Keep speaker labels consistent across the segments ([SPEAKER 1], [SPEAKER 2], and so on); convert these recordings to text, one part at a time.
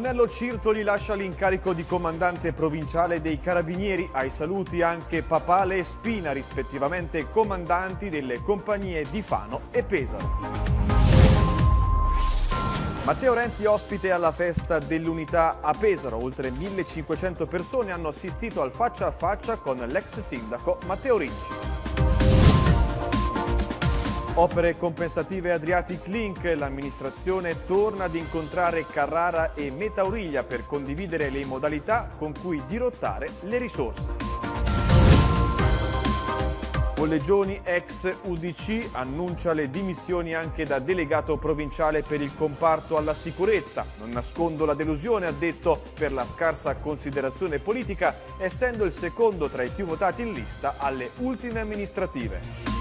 [SPEAKER 1] Colonnello Cirtoli lascia l'incarico di comandante provinciale dei Carabinieri, ai saluti anche Papale e Spina, rispettivamente comandanti delle compagnie di Fano e Pesaro. Matteo Renzi ospite alla festa dell'unità a Pesaro. Oltre 1500 persone hanno assistito al faccia a faccia con l'ex sindaco Matteo Rinci. Opere compensative Adriatic Link, l'amministrazione torna ad incontrare Carrara e Metauriglia per condividere le modalità con cui dirottare le risorse. Collegioni ex UDC annuncia le dimissioni anche da delegato provinciale per il comparto alla sicurezza. Non nascondo la delusione, ha detto, per la scarsa considerazione politica, essendo il secondo tra i più votati in lista alle ultime amministrative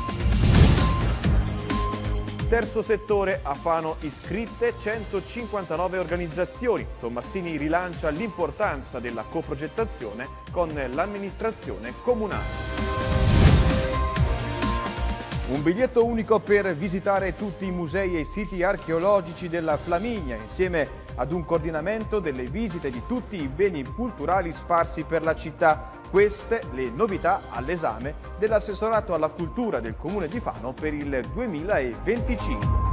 [SPEAKER 1] terzo settore a Fano iscritte 159 organizzazioni. Tommassini rilancia l'importanza della coprogettazione con l'amministrazione comunale. Un biglietto unico per visitare tutti i musei e i siti archeologici della Flaminia, insieme ad un coordinamento delle visite di tutti i beni culturali sparsi per la città. Queste le novità all'esame dell'assessorato alla cultura del comune di Fano per il 2025.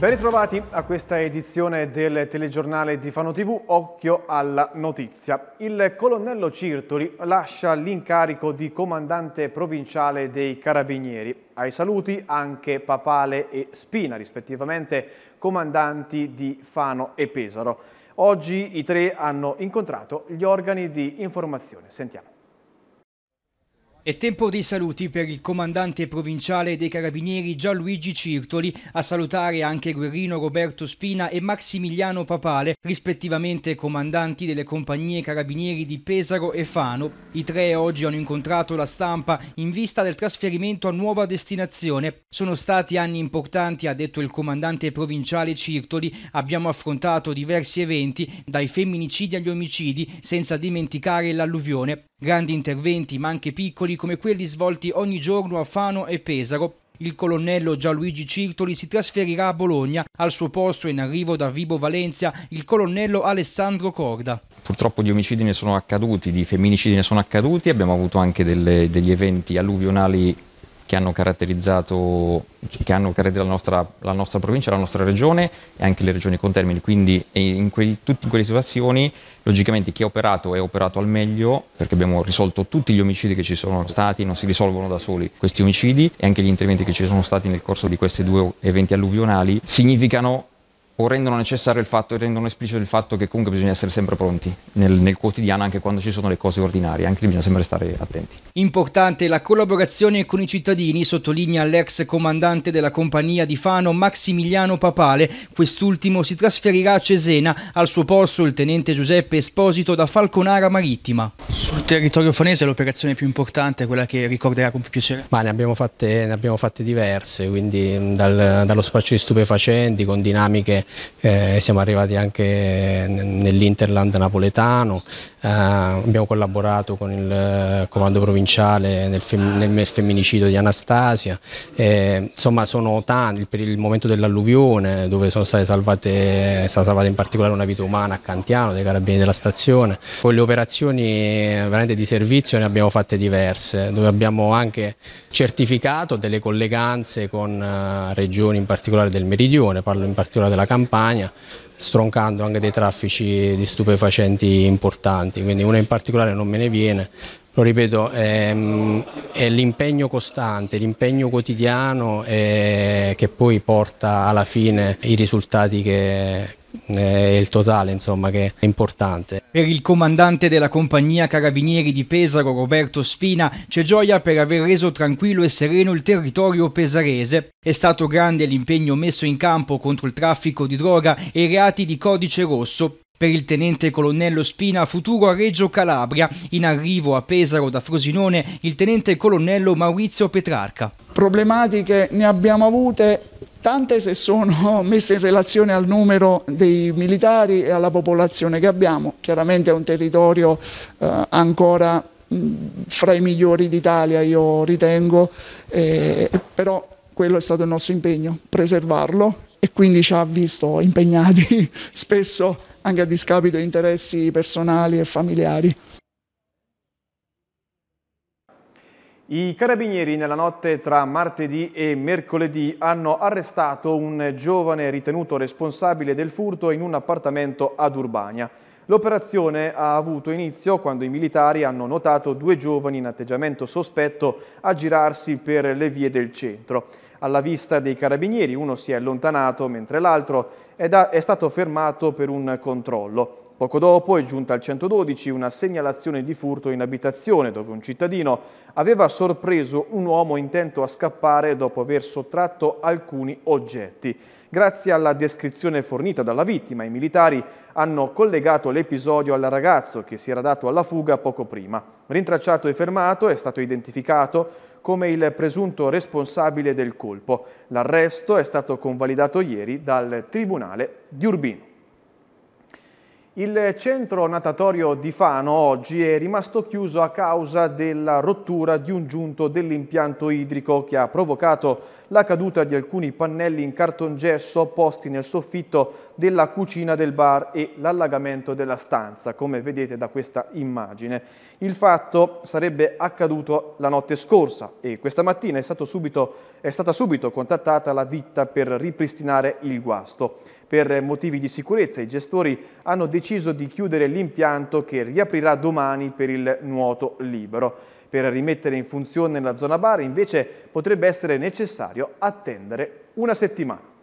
[SPEAKER 1] Ben ritrovati a questa edizione del telegiornale di Fano TV, occhio alla notizia. Il colonnello Cirtoli lascia l'incarico di comandante provinciale dei Carabinieri. Ai saluti anche Papale e Spina, rispettivamente comandanti di Fano e Pesaro. Oggi i tre hanno incontrato gli organi di informazione.
[SPEAKER 2] Sentiamo. È tempo dei saluti per il comandante provinciale dei carabinieri Gianluigi Cirtoli, a salutare anche Guerrino Roberto Spina e Massimiliano Papale, rispettivamente comandanti delle compagnie carabinieri di Pesaro e Fano. I tre oggi hanno incontrato la stampa in vista del trasferimento a nuova destinazione. Sono stati anni importanti, ha detto il comandante provinciale Cirtoli, abbiamo affrontato diversi eventi, dai femminicidi agli omicidi, senza dimenticare l'alluvione. Grandi interventi, ma anche piccoli, come quelli svolti ogni giorno a Fano e Pesaro. Il colonnello Gianluigi Cirtoli si trasferirà a Bologna, al suo posto in arrivo da Vibo Valencia il colonnello Alessandro Corda.
[SPEAKER 1] Purtroppo di omicidi ne sono accaduti, di femminicidi ne sono accaduti, abbiamo avuto anche delle, degli eventi alluvionali che hanno caratterizzato, che hanno caratterizzato la, nostra, la, nostra, provincia, la nostra regione e anche le regioni con termini. Quindi in quel, tutte quelle situazioni, logicamente chi ha operato è operato al meglio perché abbiamo risolto tutti gli omicidi che ci sono stati, non si risolvono da soli questi omicidi e anche gli interventi che ci sono stati nel corso di questi due eventi alluvionali significano o rendono necessario il fatto, rendono esplicito il fatto che comunque bisogna essere sempre pronti nel, nel, quotidiano, anche quando ci sono le cose ordinarie, anche lì bisogna sempre stare attenti.
[SPEAKER 2] Importante la collaborazione con i cittadini, sottolinea l'ex comandante della compagnia di Fano Maximiliano Papale. Quest'ultimo si trasferirà a Cesena, al suo posto il tenente Giuseppe Esposito da Falconara Marittima. Sul territorio fanese l'operazione più importante quella che ricorderà con più piacere? Ma ne abbiamo fatte, ne abbiamo fatte
[SPEAKER 3] diverse, quindi dal, dallo spaccio di stupefacenti con dinamiche eh, siamo arrivati anche nell'Interland napoletano, eh, abbiamo collaborato con il eh, comando provinciale nel, fem nel femminicidio di Anastasia, eh, insomma sono tanti, per il momento dell'alluvione dove sono state salvate, è stata salvata in particolare una vita umana a Cantiano dei carabinieri della stazione, con le operazioni eh, veramente di servizio ne abbiamo fatte diverse, dove abbiamo anche certificato delle colleganze con eh, regioni in particolare del meridione, parlo in particolare della Campania, Campania stroncando anche dei traffici di stupefacenti importanti, quindi una in particolare non me ne viene, lo ripeto, è, ehm, è l'impegno costante, l'impegno quotidiano eh, che poi porta alla fine i risultati che, è il totale insomma che è importante.
[SPEAKER 2] Per il comandante della compagnia Carabinieri di Pesaro Roberto Spina c'è gioia per aver reso tranquillo e sereno il territorio pesarese. È stato grande l'impegno messo in campo contro il traffico di droga e i reati di codice rosso. Per il tenente colonnello Spina, futuro a Reggio Calabria, in arrivo a Pesaro da Frosinone, il tenente colonnello Maurizio Petrarca.
[SPEAKER 4] Problematiche ne abbiamo avute tante se sono messe in relazione al numero dei militari e alla popolazione che abbiamo. Chiaramente è un territorio eh, ancora mh, fra i migliori d'Italia, io ritengo, eh, però quello è stato il nostro impegno, preservarlo e quindi ci ha visto impegnati spesso anche a discapito di interessi personali e familiari.
[SPEAKER 1] I carabinieri nella notte tra martedì e mercoledì hanno arrestato un giovane ritenuto responsabile del furto in un appartamento ad Urbania. L'operazione ha avuto inizio quando i militari hanno notato due giovani in atteggiamento sospetto a girarsi per le vie del centro. Alla vista dei carabinieri uno si è allontanato mentre l'altro è, è stato fermato per un controllo. Poco dopo è giunta al 112 una segnalazione di furto in abitazione dove un cittadino aveva sorpreso un uomo intento a scappare dopo aver sottratto alcuni oggetti. Grazie alla descrizione fornita dalla vittima, i militari hanno collegato l'episodio al ragazzo che si era dato alla fuga poco prima. Rintracciato e fermato è stato identificato come il presunto responsabile del colpo. L'arresto è stato convalidato ieri dal Tribunale di Urbino. Il centro natatorio di Fano oggi è rimasto chiuso a causa della rottura di un giunto dell'impianto idrico che ha provocato la caduta di alcuni pannelli in cartongesso posti nel soffitto della cucina del bar e l'allagamento della stanza, come vedete da questa immagine. Il fatto sarebbe accaduto la notte scorsa e questa mattina è, subito, è stata subito contattata la ditta per ripristinare il guasto. Per motivi di sicurezza i gestori hanno deciso di chiudere l'impianto che riaprirà domani per il nuoto libero. Per rimettere in funzione la zona bar invece potrebbe essere necessario attendere una settimana.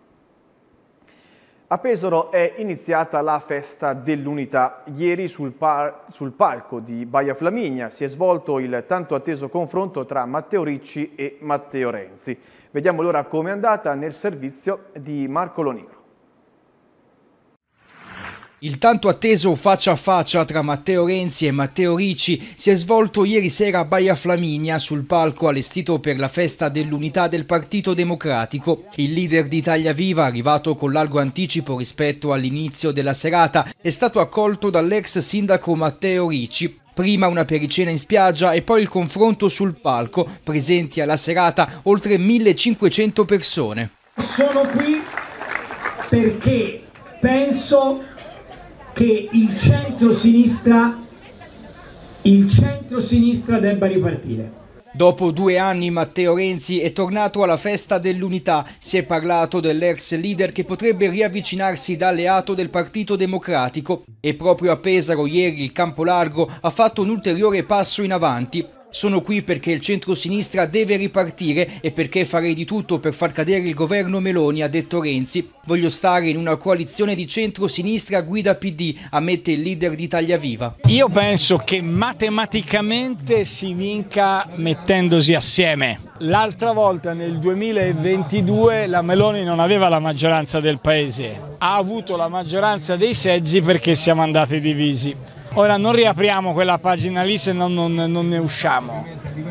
[SPEAKER 1] A Pesaro è iniziata la festa dell'unità. Ieri sul, par sul, palco di Baia Flaminia si è svolto il tanto atteso confronto tra Matteo Ricci e Matteo Renzi. Vediamo allora come è andata nel servizio di Marco Lonico.
[SPEAKER 2] Il tanto atteso faccia a faccia tra Matteo Renzi e Matteo Ricci si è svolto ieri sera a Baia Flaminia sul palco allestito per la festa dell'unità del Partito Democratico. Il leader di Italia Viva, arrivato con largo anticipo rispetto all'inizio della serata, è stato accolto dall'ex sindaco Matteo Ricci. Prima una pericena in spiaggia e poi il confronto sul palco, presenti alla serata oltre 1500 persone.
[SPEAKER 4] Sono qui perché penso che il centro-sinistra
[SPEAKER 2] il centro sinistra debba ripartire. Dopo due anni Matteo Renzi è tornato alla festa dell'unità. Si è parlato dell'ex leader che potrebbe riavvicinarsi da alleato del Partito Democratico e proprio a Pesaro ieri il Campolargo ha fatto un ulteriore passo in avanti. Sono qui perché il centro-sinistra deve ripartire e perché farei di tutto per far cadere il governo Meloni, ha detto Renzi. Voglio stare in una coalizione di centro-sinistra guida PD, ammette il leader di Italia Viva.
[SPEAKER 4] Io penso che matematicamente si vinca mettendosi assieme.
[SPEAKER 2] L'altra volta nel
[SPEAKER 4] 2022 la Meloni non aveva la maggioranza del paese, ha avuto la maggioranza dei seggi perché siamo andati divisi. Ora non riapriamo quella pagina lì se no non, non ne usciamo,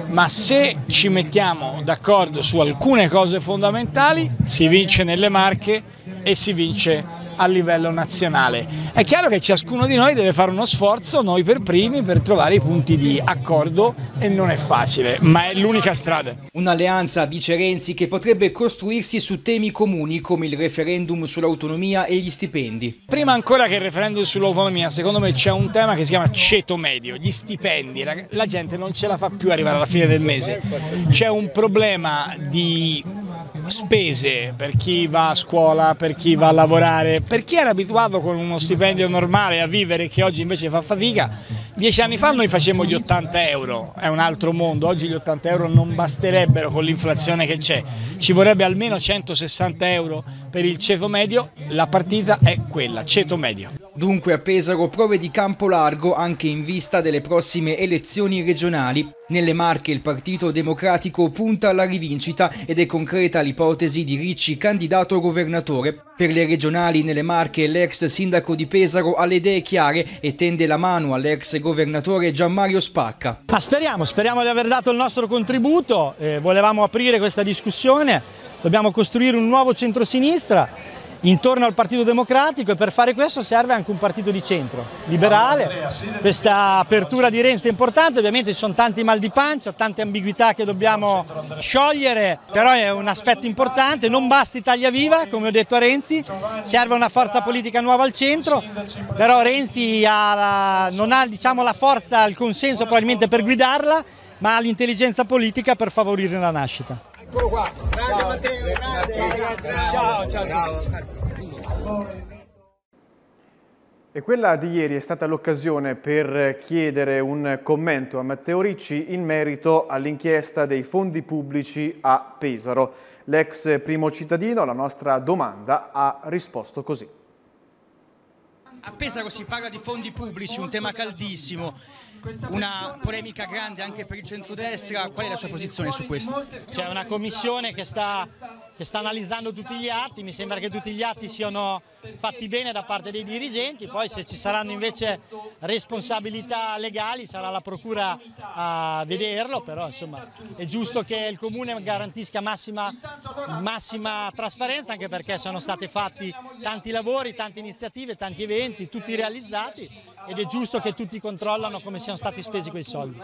[SPEAKER 4] ma se ci mettiamo d'accordo su alcune cose fondamentali si vince nelle marche e si vince a livello nazionale. È chiaro che ciascuno di noi deve fare uno sforzo, noi per primi, per trovare i punti di
[SPEAKER 2] accordo e non è facile, ma è l'unica strada. Un'alleanza, dice Renzi, che potrebbe costruirsi su temi comuni come il referendum sull'autonomia e gli stipendi.
[SPEAKER 5] Prima
[SPEAKER 4] ancora che il referendum sull'autonomia, secondo me c'è un tema che si chiama ceto medio, gli stipendi, la gente non ce la fa più arrivare alla fine del mese. C'è un problema di spese per chi va a scuola, per chi va a lavorare, per chi era abituato con uno stipendio normale a vivere e che oggi invece fa fatica. Dieci anni fa noi facevamo gli 80 euro, è un altro mondo, oggi gli 80 euro non basterebbero con l'inflazione che c'è, ci vorrebbe almeno 160 euro per il ceto medio la partita è quella, ceto
[SPEAKER 2] medio. Dunque a Pesaro prove di campo largo anche in vista delle prossime elezioni regionali. Nelle Marche il Partito Democratico punta alla rivincita ed è concreta l'ipotesi di Ricci candidato governatore. Per le regionali nelle Marche l'ex sindaco di Pesaro ha le idee chiare e tende la mano all'ex governatore Gianmario Spacca. Ma speriamo, speriamo di aver dato il nostro contributo, eh, volevamo aprire questa discussione,
[SPEAKER 6] dobbiamo costruire un nuovo centrosinistra intorno al Partito Democratico e per fare questo serve anche un partito di centro, liberale. Questa apertura di Renzi è importante, ovviamente ci sono tanti mal di pancia, tante ambiguità che dobbiamo sciogliere, però è un aspetto importante, non basta Italia Viva, come ho detto a Renzi, serve una forza politica nuova al centro, però Renzi ha la, non ha diciamo, la forza, il consenso probabilmente per guidarla, ma ha l'intelligenza politica per favorirne la nascita.
[SPEAKER 2] Eccolo qua. Grande ciao.
[SPEAKER 7] Matteo, grande. Ciao ragazzi. Ciao, ciao. ciao.
[SPEAKER 2] ciao.
[SPEAKER 1] E quella di ieri è stata l'occasione per chiedere un commento a Matteo Ricci in merito all'inchiesta dei fondi pubblici a Pesaro. L'ex primo cittadino alla nostra domanda ha risposto così.
[SPEAKER 2] A Pesaro si parla di fondi pubblici, un tema caldissimo una polemica grande anche per il centrodestra, qual è la sua posizione su questo? C'è una commissione che sta,
[SPEAKER 6] che sta, analizzando tutti gli atti, mi sembra che tutti gli atti siano fatti bene da parte dei dirigenti, poi se ci saranno invece responsabilità legali sarà la procura a vederlo, però insomma è giusto che il comune garantisca massima, massima trasparenza anche perché sono stati fatti tanti lavori, tante iniziative, tanti eventi, tutti realizzati ed è giusto che tutti controllano come siano stati spesi quei soldi.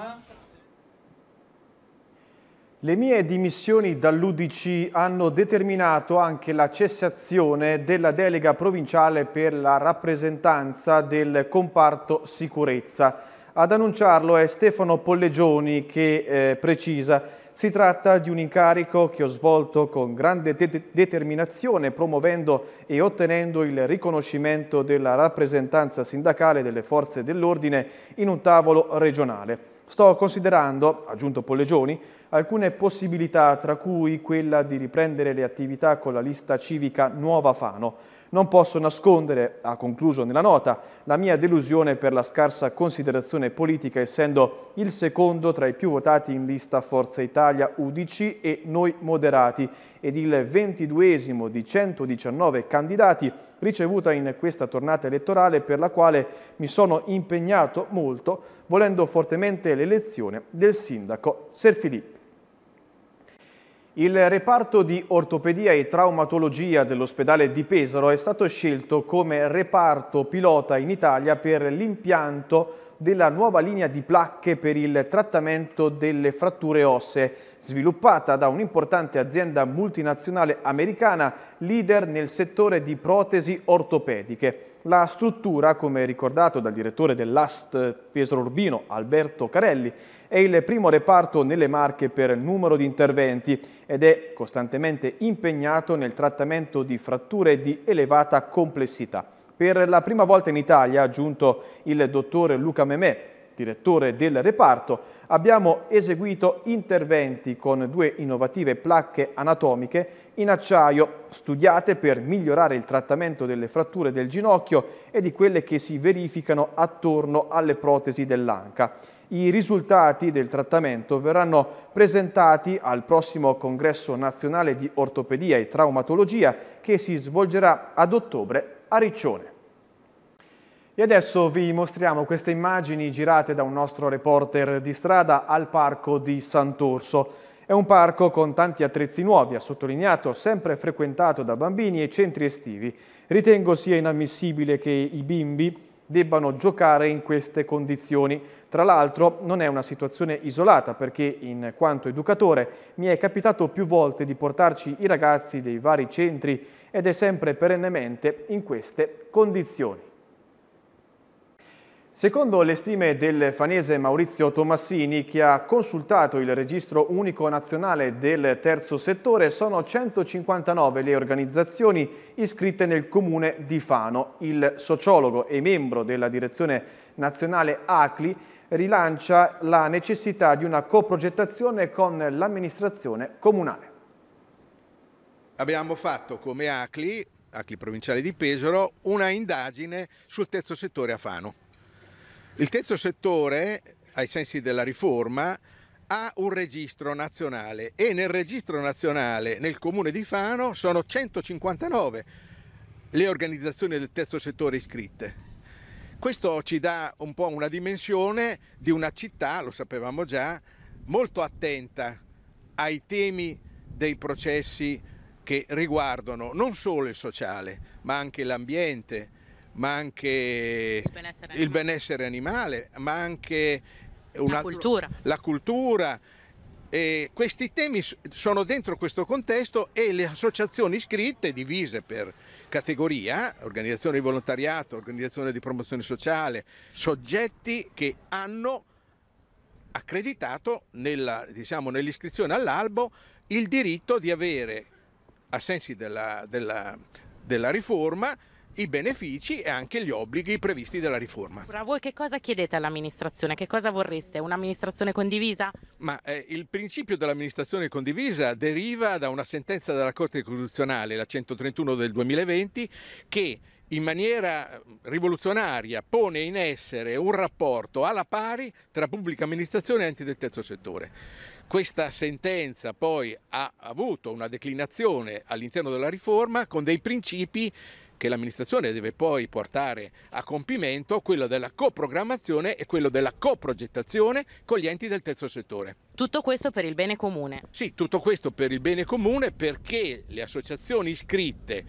[SPEAKER 1] Le mie dimissioni dall'Udc hanno determinato anche la cessazione della delega provinciale per la rappresentanza del comparto sicurezza. Ad annunciarlo è Stefano Pollegioni che eh, precisa si tratta di un incarico che ho svolto con grande de determinazione, promuovendo e ottenendo il riconoscimento della rappresentanza sindacale delle forze dell'ordine in un tavolo regionale. Sto considerando, aggiunto Pollegioni, alcune possibilità, tra cui quella di riprendere le attività con la lista civica Nuova Fano, non posso nascondere, ha concluso nella nota, la mia delusione per la scarsa considerazione politica, essendo il secondo tra i più votati in lista Forza Italia, UDC e Noi Moderati, ed il ventiduesimo di 119 candidati ricevuta in questa tornata elettorale per la quale mi sono impegnato molto, volendo fortemente l'elezione del sindaco Serfilippo. Il reparto di ortopedia e traumatologia dell'ospedale di Pesaro è stato scelto come reparto pilota in Italia per l'impianto della nuova linea di placche per il trattamento delle fratture ossee, sviluppata da un'importante azienda multinazionale americana, leader nel settore di protesi ortopediche. La struttura, come ricordato dal direttore dell'AST Pesaro Urbino, Alberto Carelli, è il primo reparto nelle Marche per numero di interventi ed è costantemente impegnato nel trattamento di fratture di elevata complessità. Per la prima volta in Italia, ha aggiunto il dottor Luca Memè, direttore del reparto, abbiamo eseguito interventi con due innovative placche anatomiche in acciaio, studiate per migliorare il trattamento delle fratture del ginocchio e di quelle che si verificano attorno alle protesi dell'anca. I risultati del trattamento verranno presentati al prossimo congresso nazionale di ortopedia e traumatologia che si svolgerà ad ottobre a Riccione. E adesso vi mostriamo queste immagini girate da un nostro reporter di strada al parco di Sant'Orso. È un parco con tanti attrezzi nuovi, ha sottolineato, sempre frequentato da bambini e centri estivi. Ritengo sia inammissibile che i bimbi debbano giocare in queste condizioni. Tra l'altro non è una situazione isolata perché in quanto educatore mi è capitato più volte di portarci i ragazzi dei vari centri ed è sempre perennemente in queste condizioni. Secondo le stime del fanese Maurizio Tomassini, che ha consultato il registro unico nazionale del terzo settore, sono 159 le organizzazioni iscritte nel comune di Fano. Il sociologo e membro della direzione nazionale ACLI rilancia la necessità
[SPEAKER 5] di una coprogettazione con l'amministrazione comunale. Abbiamo fatto come ACLI, ACLI provinciale di Pesaro, una indagine sul terzo settore a Fano il terzo settore, ai sensi della riforma, ha un registro nazionale e nel registro nazionale nel comune di Fano sono 159 le organizzazioni del terzo settore iscritte. Questo ci dà un po' una dimensione di una città, lo sapevamo già, molto attenta ai temi dei processi che riguardano non solo il sociale, ma anche l'ambiente, ma anche il benessere, il benessere animale, ma anche una, la cultura. La cultura. questi temi sono dentro questo contesto e le associazioni iscritte, divise per categoria, organizzazione di volontariato, organizzazione di promozione sociale, soggetti che hanno accreditato diciamo, nell'iscrizione diciamo, nell all'albo il diritto di avere, a sensi della, della, della riforma, i benefici e anche gli obblighi previsti dalla riforma.
[SPEAKER 7] Ora voi che cosa chiedete all'amministrazione? Che cosa vorreste? Un'amministrazione condivisa?
[SPEAKER 5] Ma eh, il principio dell'amministrazione condivisa deriva da una sentenza della Corte Costituzionale, la 131 del 2020, che in maniera rivoluzionaria pone in essere un rapporto alla pari tra pubblica amministrazione e enti del terzo settore. Questa sentenza poi ha avuto una declinazione all'interno della riforma con dei principi che l'amministrazione deve poi portare a compimento, quello della coprogrammazione e quello della coprogettazione con gli enti del terzo settore.
[SPEAKER 7] Tutto questo per il bene comune?
[SPEAKER 5] Sì, tutto questo per il bene comune perché le associazioni iscritte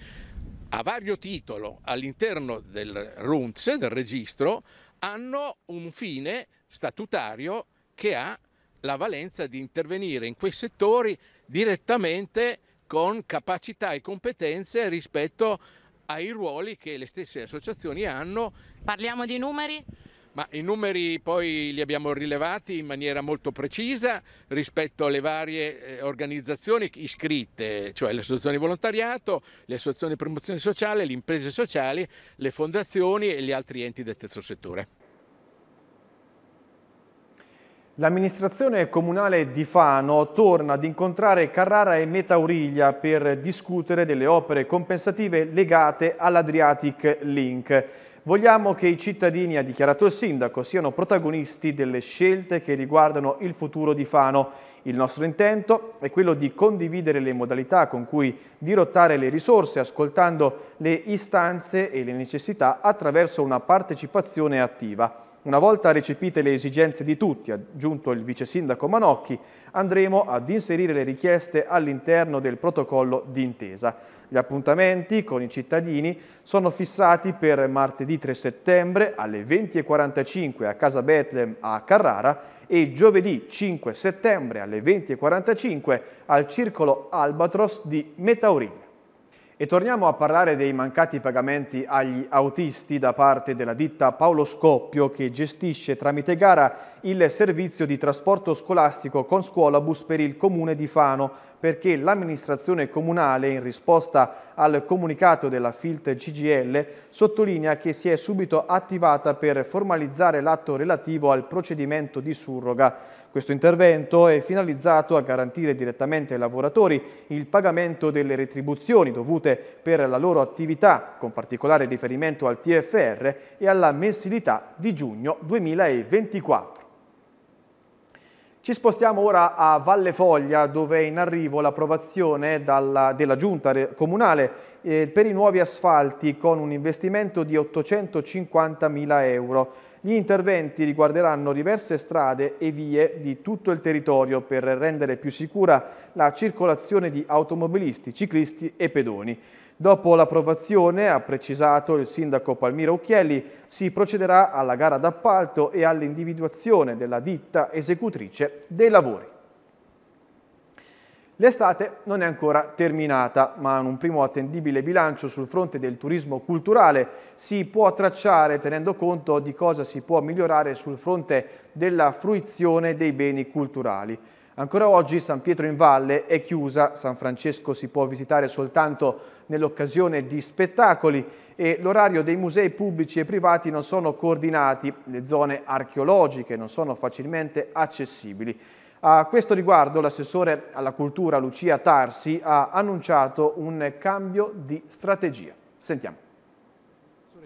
[SPEAKER 5] a vario titolo all'interno del RUNTS, del registro, hanno un fine statutario che ha la valenza di intervenire in quei settori direttamente con capacità e competenze rispetto ai ruoli che le stesse associazioni hanno. Parliamo di numeri? Ma i numeri poi li abbiamo rilevati in maniera molto precisa rispetto alle varie eh, organizzazioni iscritte, cioè le associazioni di volontariato, le associazioni di promozione sociale, le imprese sociali, le fondazioni e gli altri enti del terzo settore.
[SPEAKER 1] L'amministrazione comunale di Fano torna ad incontrare Carrara e Metauriglia per discutere delle opere compensative legate all'Adriatic Link. Vogliamo che i cittadini, ha dichiarato il sindaco, siano protagonisti delle scelte che riguardano il futuro di Fano. Il nostro intento è quello di condividere le modalità con cui dirottare le risorse, ascoltando le istanze e le necessità attraverso una partecipazione attiva. Una volta recepite le esigenze di tutti, aggiunto il vice sindaco Manocchi, andremo ad inserire le richieste all'interno del protocollo d'intesa. Gli appuntamenti con i cittadini sono fissati per martedì 3 settembre alle 20.45 a Casa Bethlehem a Carrara e giovedì 5 settembre alle 20.45 al Circolo Albatros di Metaurina. E torniamo a parlare dei mancati pagamenti agli autisti da parte della ditta Paolo Scoppio che gestisce tramite gara il servizio di trasporto scolastico con scuolabus per il comune di Fano perché l'amministrazione comunale in risposta al comunicato della FILT CGL sottolinea che si è subito attivata per formalizzare l'atto relativo al procedimento di surroga. Questo intervento è finalizzato a garantire direttamente ai lavoratori il pagamento delle retribuzioni dovute riconosciute per la loro attività, con particolare riferimento al TFR e alla mensilità di giugno 2024. Ci spostiamo ora a Valle Foglia dove è in arrivo l'approvazione della giunta comunale eh, per i nuovi asfalti con un investimento di 850.000 euro. Gli interventi riguarderanno diverse strade e vie di tutto il territorio per rendere più sicura la circolazione di automobilisti, ciclisti e pedoni. Dopo l'approvazione, ha precisato il sindaco Palmiro Ucchielli, si procederà alla gara d'appalto e all'individuazione della ditta esecutrice dei lavori. L'estate non è ancora terminata, ma un primo attendibile bilancio sul fronte del turismo culturale si può tracciare tenendo conto di cosa si può migliorare sul fronte della fruizione dei beni culturali. Ancora oggi San Pietro in Valle è chiusa, San Francesco si può visitare soltanto nell'occasione di spettacoli e l'orario dei musei pubblici e privati non sono coordinati, le zone archeologiche non sono facilmente accessibili. A questo riguardo l'assessore alla cultura Lucia Tarsi ha annunciato un cambio di strategia. Sentiamo.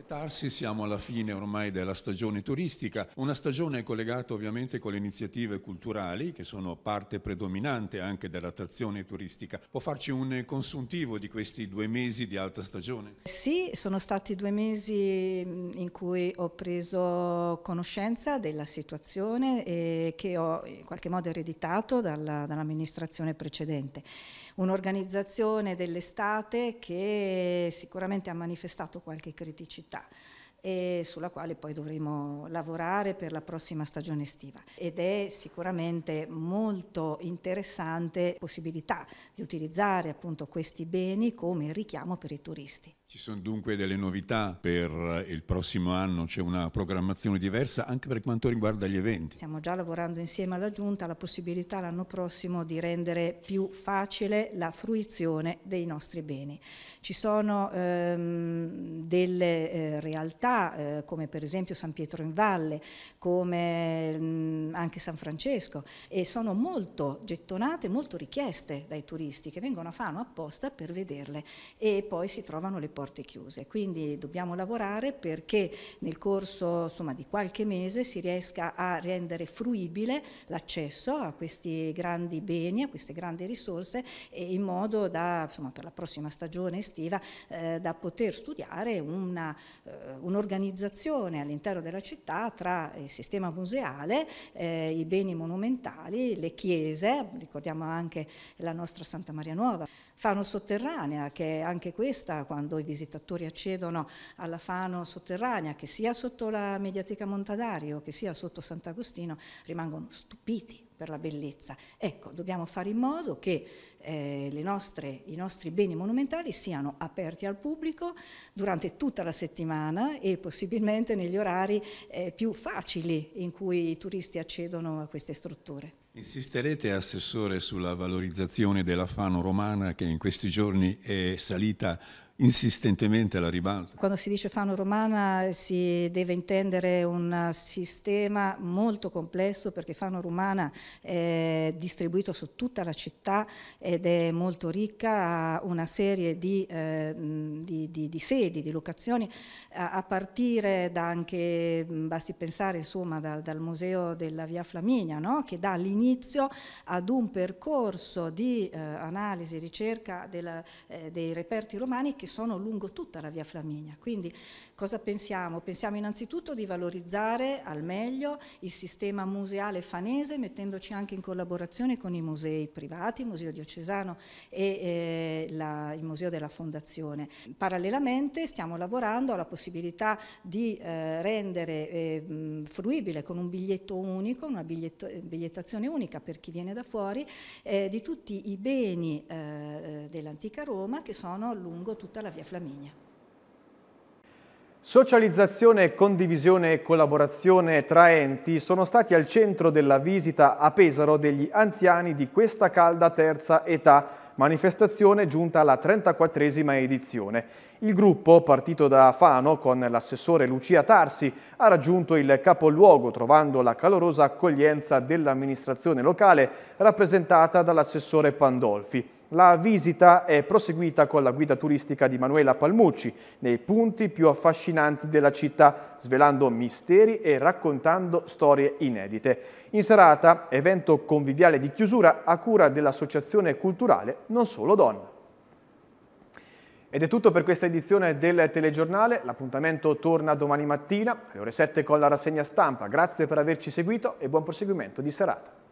[SPEAKER 5] Tarsi, siamo
[SPEAKER 1] alla fine ormai della stagione turistica, una stagione collegata ovviamente con le iniziative culturali che sono parte predominante anche dell'attrazione turistica. Può farci un consuntivo di questi due mesi di alta stagione?
[SPEAKER 7] Sì, sono stati due mesi in cui ho preso conoscenza della situazione e che ho in qualche modo ereditato dall'amministrazione precedente un'organizzazione dell'estate che sicuramente ha manifestato qualche criticità e sulla quale poi dovremo lavorare per la prossima stagione estiva. Ed è sicuramente molto interessante la possibilità di utilizzare appunto questi beni come richiamo per i turisti.
[SPEAKER 1] Ci sono dunque delle novità per il prossimo anno, c'è una programmazione diversa anche per quanto riguarda gli eventi.
[SPEAKER 7] Stiamo già lavorando insieme alla Giunta alla possibilità l'anno prossimo di rendere più facile la fruizione dei nostri beni. Ci sono ehm, delle eh, realtà eh, come per esempio San Pietro in Valle, come mh, mm, anche San Francesco, e sono molto gettonate, molto richieste dai turisti che vengono a Fano apposta per vederle e poi si trovano le porte chiuse. Quindi dobbiamo lavorare perché nel corso insomma, di qualche mese si riesca a rendere fruibile l'accesso a questi grandi beni, a queste grandi risorse, in modo da, insomma, per la prossima stagione estiva, eh, da poter studiare una, eh, un organizzazione all'interno della città tra il sistema museale, eh, i beni monumentali, le chiese, ricordiamo anche la nostra Santa Maria Nuova, Fano Sotterranea, che anche questa, quando i visitatori accedono alla Fano Sotterranea, che sia sotto la Mediateca Montadario, che sia sotto Sant'Agostino, rimangono stupiti per la bellezza. Ecco, dobbiamo fare in modo che eh, nostre, i nostri beni monumentali siano aperti al pubblico durante tutta la settimana e possibilmente negli orari eh, più facili in cui i turisti accedono a queste strutture.
[SPEAKER 1] Insisterete, Assessore, sulla valorizzazione della Fano romana che in questi giorni è salita insistentemente alla ribalta.
[SPEAKER 7] Quando si dice Fano Romana si deve intendere un sistema molto complesso perché Fano Romana è distribuito su tutta la città ed è molto ricca, ha una serie di, eh, di, di, di sedi, di locazioni, a, partire da anche, basti pensare insomma dal, dal museo della via Flaminia, no? che dà l'inizio ad un percorso di eh, analisi, ricerca della, eh, dei reperti romani che che sono lungo tutta la via Flaminia, quindi Cosa pensiamo? Pensiamo innanzitutto di valorizzare al meglio il sistema museale fanese mettendoci anche in collaborazione con i musei privati, il Museo Diocesano e eh, la, il Museo della Fondazione. Parallelamente stiamo lavorando alla possibilità di eh, rendere eh, fruibile con un biglietto unico, una bigliett bigliettazione unica per chi viene da fuori, eh, di tutti i beni eh, eh, dell'antica Roma che sono lungo tutta la via Flaminia.
[SPEAKER 1] Socializzazione, condivisione e collaborazione tra enti sono stati al centro della visita a Pesaro degli anziani di questa calda terza età manifestazione giunta alla 34esima edizione. Il gruppo, partito da Fano con l'assessore Lucia Tarsi, ha raggiunto il capoluogo trovando la calorosa accoglienza dell'amministrazione locale rappresentata dall'assessore Pandolfi. La visita è proseguita con la guida turistica di Manuela Palmucci nei punti più affascinanti della città, svelando misteri e raccontando storie inedite. In serata, evento conviviale di chiusura a cura dell'Associazione Culturale Non Solo Donna. Ed è tutto per questa edizione del telegiornale. L'appuntamento torna domani mattina alle ore 7 con la rassegna stampa. Grazie per averci seguito e buon proseguimento di serata.